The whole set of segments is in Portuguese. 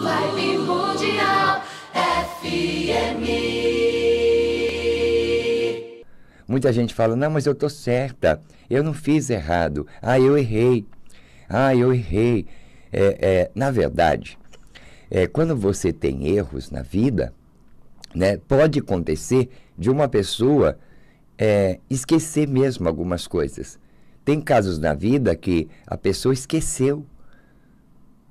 Live Mundial FM. Muita gente fala: não, mas eu tô certa, eu não fiz errado, ah, eu errei, ah, eu errei. É, é, na verdade, é, quando você tem erros na vida, né, pode acontecer de uma pessoa é, esquecer mesmo algumas coisas. Tem casos na vida que a pessoa esqueceu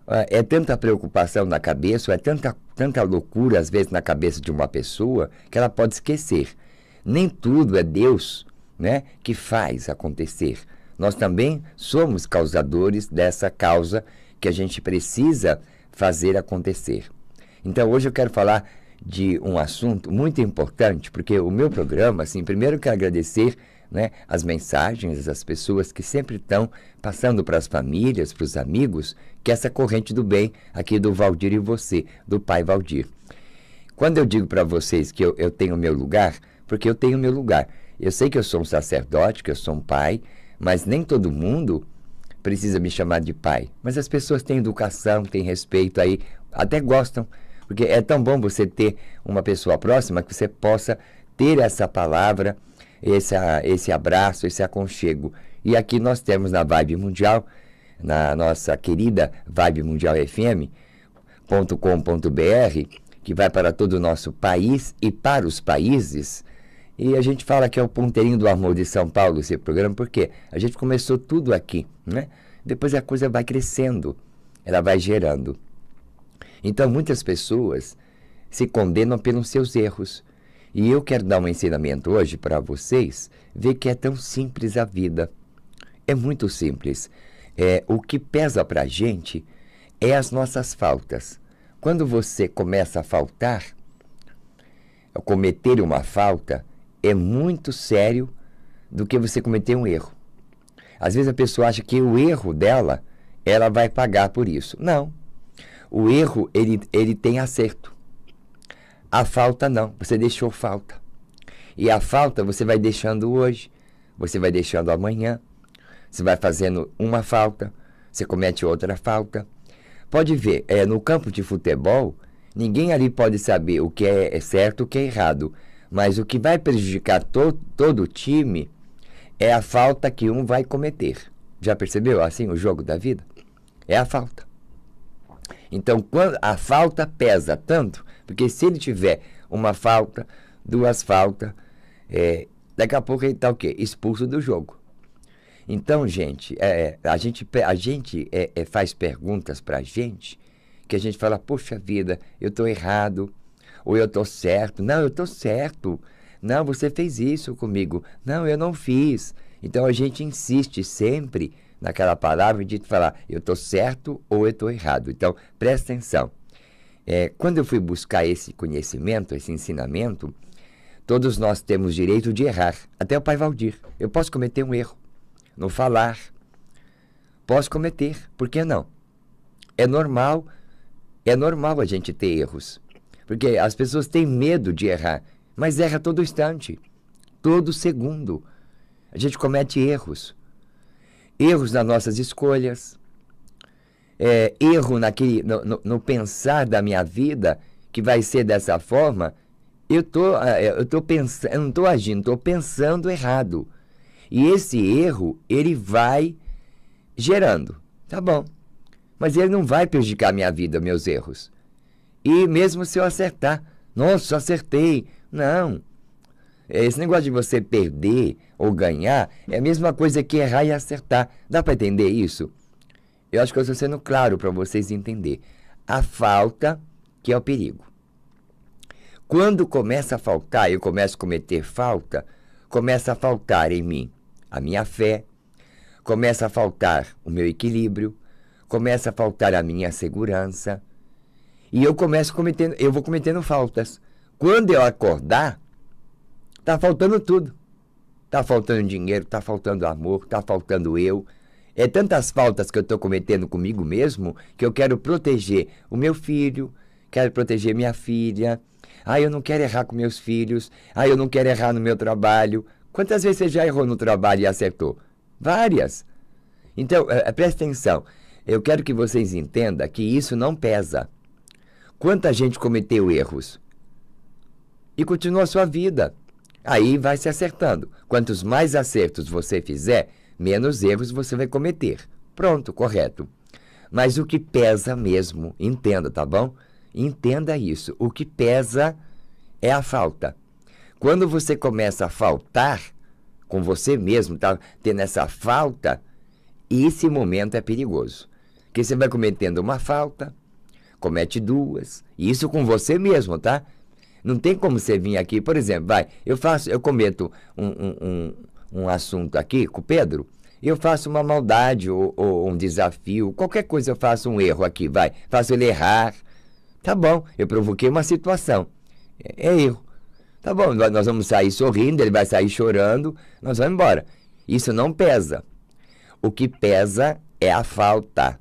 ah, é tanta preocupação na cabeça, ou é tanta, tanta loucura, às vezes, na cabeça de uma pessoa, que ela pode esquecer. Nem tudo é Deus né, que faz acontecer. Nós também somos causadores dessa causa que a gente precisa fazer acontecer. Então, hoje eu quero falar de um assunto muito importante, porque o meu programa, assim, primeiro quero agradecer né, as mensagens das pessoas que sempre estão passando para as famílias, para os amigos que é essa corrente do bem aqui do Valdir e você, do pai Valdir. Quando eu digo para vocês que eu, eu tenho meu lugar, porque eu tenho meu lugar. Eu sei que eu sou um sacerdote, que eu sou um pai, mas nem todo mundo precisa me chamar de pai. Mas as pessoas têm educação, têm respeito aí, até gostam, porque é tão bom você ter uma pessoa próxima que você possa ter essa palavra, esse, esse abraço, esse aconchego. E aqui nós temos na Vibe Mundial na nossa querida Vibe Mundial FM, que vai para todo o nosso país e para os países. E a gente fala que é o ponteirinho do amor de São Paulo esse programa, porque a gente começou tudo aqui, né? Depois a coisa vai crescendo, ela vai gerando. Então muitas pessoas se condenam pelos seus erros. E eu quero dar um ensinamento hoje para vocês, ver que é tão simples a vida. É muito simples é, o que pesa para a gente é as nossas faltas. Quando você começa a faltar, a cometer uma falta é muito sério do que você cometer um erro. Às vezes a pessoa acha que o erro dela, ela vai pagar por isso. Não. O erro, ele, ele tem acerto. A falta, não. Você deixou falta. E a falta você vai deixando hoje, você vai deixando amanhã, você vai fazendo uma falta, você comete outra falta. Pode ver, é, no campo de futebol, ninguém ali pode saber o que é, é certo e o que é errado. Mas o que vai prejudicar to todo o time é a falta que um vai cometer. Já percebeu assim o jogo da vida? É a falta. Então, quando a falta pesa tanto, porque se ele tiver uma falta, duas faltas, é, daqui a pouco ele está o quê? Expulso do jogo. Então, gente, é, é a gente, a gente é, é, faz perguntas para a gente que a gente fala, poxa vida, eu estou errado, ou eu estou certo. Não, eu estou certo. Não, você fez isso comigo. Não, eu não fiz. Então, a gente insiste sempre naquela palavra de falar, eu estou certo ou eu estou errado. Então, presta atenção. É, quando eu fui buscar esse conhecimento, esse ensinamento, todos nós temos direito de errar, até o pai Valdir. Eu posso cometer um erro no falar. Posso cometer, por que não? É normal, é normal a gente ter erros. Porque as pessoas têm medo de errar, mas erra todo instante, todo segundo. A gente comete erros. Erros nas nossas escolhas, é, erro naquele, no, no, no, pensar da minha vida, que vai ser dessa forma, eu tô, é, eu tô pensando, eu não estou agindo, estou pensando errado. E esse erro, ele vai gerando. Tá bom. Mas ele não vai prejudicar minha vida, meus erros. E mesmo se eu acertar, nossa, acertei. Não. Esse negócio de você perder ou ganhar é a mesma coisa que errar e acertar. Dá para entender isso? Eu acho que eu estou sendo claro para vocês entender. A falta que é o perigo. Quando começa a faltar, eu começo a cometer falta, começa a faltar em mim a minha fé, começa a faltar o meu equilíbrio, começa a faltar a minha segurança. E eu começo cometendo, eu vou cometendo faltas. Quando eu acordar, tá faltando tudo. Tá faltando dinheiro, tá faltando amor, tá faltando eu. É tantas faltas que eu estou cometendo comigo mesmo que eu quero proteger o meu filho, quero proteger minha filha. Ah, eu não quero errar com meus filhos. Ah, eu não quero errar no meu trabalho. Quantas vezes você já errou no trabalho e acertou? Várias. Então, uh, eh, eh, preste atenção. Eu quero que vocês entendam que isso não pesa. Quanta gente cometeu erros e continua a sua vida. Aí vai se acertando. Quantos mais acertos você fizer, menos erros você vai cometer. Pronto, correto. Mas o que pesa mesmo, entenda, tá bom? Entenda isso. O que pesa é a falta. Quando você começa a faltar com você mesmo, tá tendo essa falta, esse momento é perigoso. Porque você vai cometendo uma falta, comete duas, isso com você mesmo, tá? Não tem como você vir aqui, por exemplo, vai, eu faço, eu cometo um, um, um, um assunto aqui com o Pedro, eu faço uma maldade ou, ou, um desafio, qualquer coisa eu faço um erro aqui, vai, faço ele errar. Tá bom, eu provoquei uma situação. É, é erro. Tá bom, nós vamos sair sorrindo, ele vai sair chorando, nós vamos embora. Isso não pesa. O que pesa é a falta.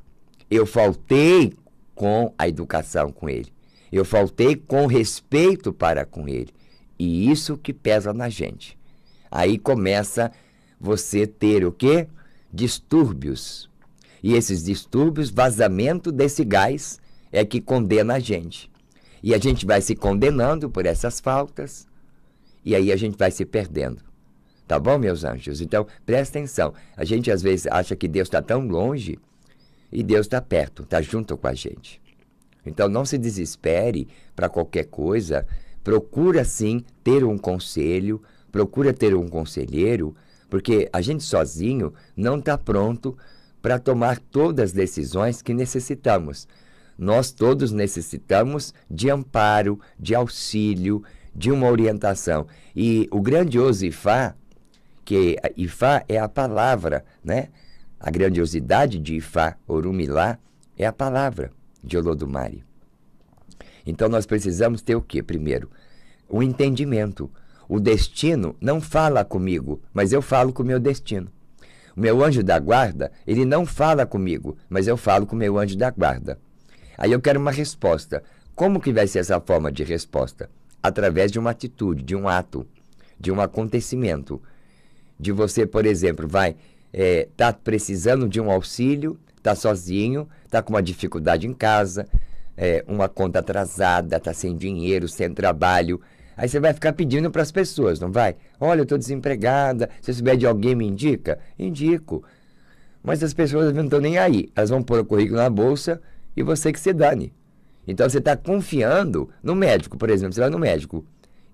Eu faltei com a educação com ele. Eu faltei com respeito para com ele. E isso que pesa na gente. Aí começa você ter o quê? Distúrbios. E esses distúrbios, vazamento desse gás, é que condena a gente. E a gente vai se condenando por essas faltas, e aí a gente vai se perdendo. Tá bom, meus anjos? Então, presta atenção. A gente às vezes acha que Deus está tão longe e Deus está perto, está junto com a gente. Então, não se desespere para qualquer coisa. Procura sim ter um conselho, procura ter um conselheiro, porque a gente sozinho não está pronto para tomar todas as decisões que necessitamos nós todos necessitamos de amparo, de auxílio, de uma orientação. E o grandioso Ifá, que Ifá é a palavra, né? A grandiosidade de Ifá, Orumilá, é a palavra de Olodumare. Então nós precisamos ter o que primeiro? O entendimento. O destino não fala comigo, mas eu falo com o meu destino. O meu anjo da guarda, ele não fala comigo, mas eu falo com o meu anjo da guarda. Aí eu quero uma resposta. Como que vai ser essa forma de resposta? Através de uma atitude, de um ato, de um acontecimento. De você, por exemplo, vai é, tá precisando de um auxílio, está sozinho, está com uma dificuldade em casa, é, uma conta atrasada, está sem dinheiro, sem trabalho. Aí você vai ficar pedindo para as pessoas, não vai? Olha, eu estou desempregada, se eu souber de alguém, me indica? Indico. Mas as pessoas não estão nem aí. Elas vão pôr o currículo na bolsa, e você que se dane. Então você está confiando no médico, por exemplo, você vai no médico,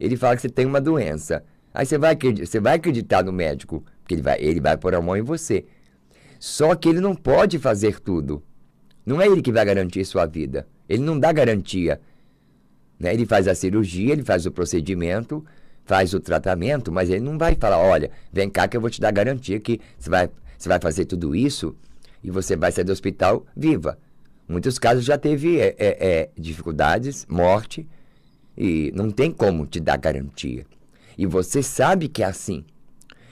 ele fala que você tem uma doença. Aí você vai, você vai acreditar no médico, porque ele vai, ele vai pôr a mão em você. Só que ele não pode fazer tudo. Não é ele que vai garantir sua vida. Ele não dá garantia. Né? Ele faz a cirurgia, ele faz o procedimento, faz o tratamento, mas ele não vai falar: olha, vem cá que eu vou te dar garantia que você vai, você vai fazer tudo isso e você vai sair do hospital viva. Muitos casos já teve é, é, é, dificuldades, morte, e não tem como te dar garantia. E você sabe que é assim.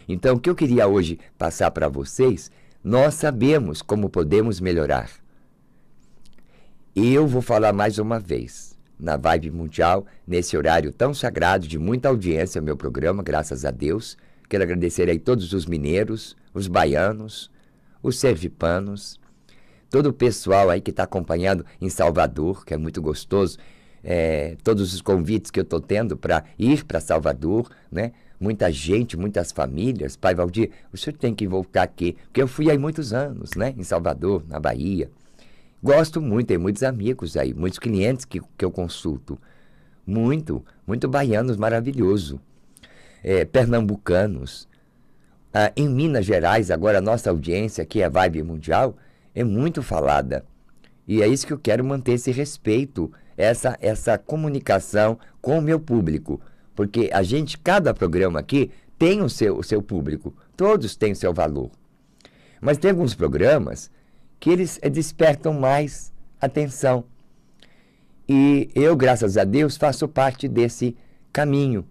Então, o que eu queria hoje passar para vocês, nós sabemos como podemos melhorar. E eu vou falar mais uma vez, na Vibe Mundial, nesse horário tão sagrado, de muita audiência ao meu programa, graças a Deus. Quero agradecer aí todos os mineiros, os baianos, os servipanos, todo o pessoal aí que está acompanhando em Salvador, que é muito gostoso, é, todos os convites que eu estou tendo para ir para Salvador, né? Muita gente, muitas famílias. Pai Valdir, o senhor tem que voltar aqui, porque eu fui aí muitos anos, né? Em Salvador, na Bahia. Gosto muito, tenho muitos amigos aí, muitos clientes que, que eu consulto. Muito, muito baianos maravilhoso. É, pernambucanos. Ah, em Minas Gerais, agora a nossa audiência, aqui é Vibe Mundial, é muito falada. E é isso que eu quero manter esse respeito, essa, essa comunicação com o meu público. Porque a gente, cada programa aqui, tem o seu, o seu público. Todos têm o seu valor. Mas tem alguns programas que eles eh, despertam mais atenção. E eu, graças a Deus, faço parte desse caminho,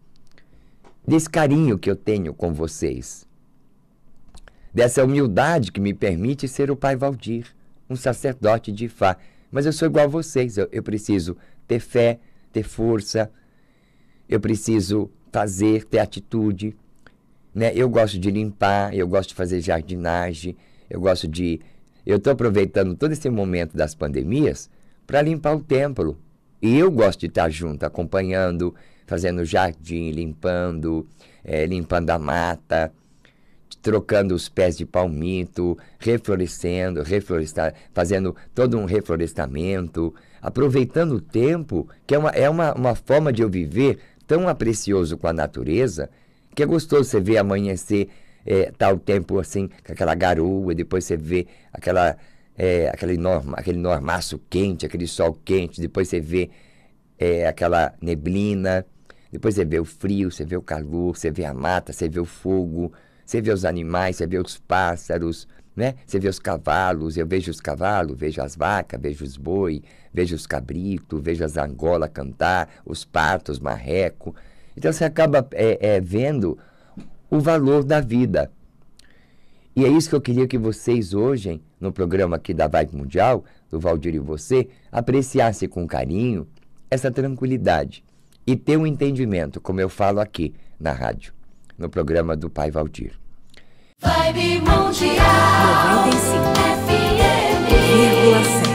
desse carinho que eu tenho com vocês dessa humildade que me permite ser o pai Valdir, um sacerdote de Fá. Mas eu sou igual a vocês, eu, eu preciso ter fé, ter força, eu preciso fazer, ter atitude. Né? Eu gosto de limpar, eu gosto de fazer jardinagem, eu gosto de. Eu estou aproveitando todo esse momento das pandemias para limpar o templo. E eu gosto de estar junto, acompanhando, fazendo jardim, limpando, é, limpando a mata trocando os pés de palmito, reflorescendo, reflorestar, fazendo todo um reflorestamento, aproveitando o tempo, que é, uma, é uma, uma forma de eu viver tão aprecioso com a natureza, que é gostoso você ver amanhecer é, tal tempo assim, com aquela garoa, depois você vê aquela, é, aquele, norma, aquele normaço quente, aquele sol quente, depois você vê é, aquela neblina, depois você vê o frio, você vê o calor, você vê a mata, você vê o fogo, você vê os animais, você vê os pássaros, né? Você vê os cavalos, eu vejo os cavalos, vejo as vacas, vejo os boi, vejo os cabritos, vejo as angola cantar, os patos, marreco. Então você acaba é, é, vendo o valor da vida. E é isso que eu queria que vocês hoje, no programa aqui da Vibe Mundial, do Valdir e você, apreciassem com carinho essa tranquilidade e ter um entendimento, como eu falo aqui na rádio no programa do Pai Valdir. Vibe Mundial 95,7